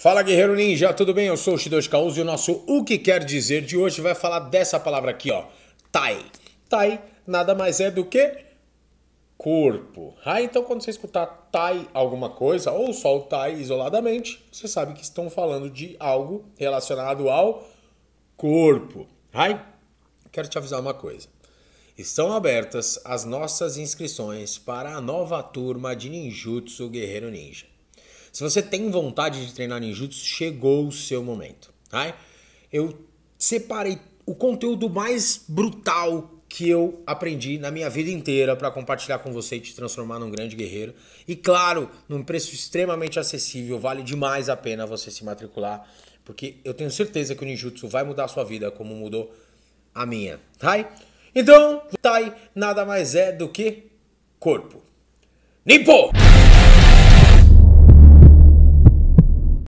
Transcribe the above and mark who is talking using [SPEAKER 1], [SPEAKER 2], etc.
[SPEAKER 1] Fala Guerreiro Ninja, tudo bem? Eu sou o x 2 e o nosso O Que Quer Dizer de hoje vai falar dessa palavra aqui, ó, Tai. Tai nada mais é do que corpo. Ah, então quando você escutar Tai alguma coisa, ou só o Tai isoladamente, você sabe que estão falando de algo relacionado ao corpo. Ai, quero te avisar uma coisa. Estão abertas as nossas inscrições para a nova turma de Ninjutsu Guerreiro Ninja. Se você tem vontade de treinar ninjutsu, chegou o seu momento. Tá? Eu separei o conteúdo mais brutal que eu aprendi na minha vida inteira para compartilhar com você e te transformar num grande guerreiro. E claro, num preço extremamente acessível, vale demais a pena você se matricular, porque eu tenho certeza que o ninjutsu vai mudar a sua vida como mudou a minha. Tá? Então, Tai tá nada mais é do que corpo. Nipo!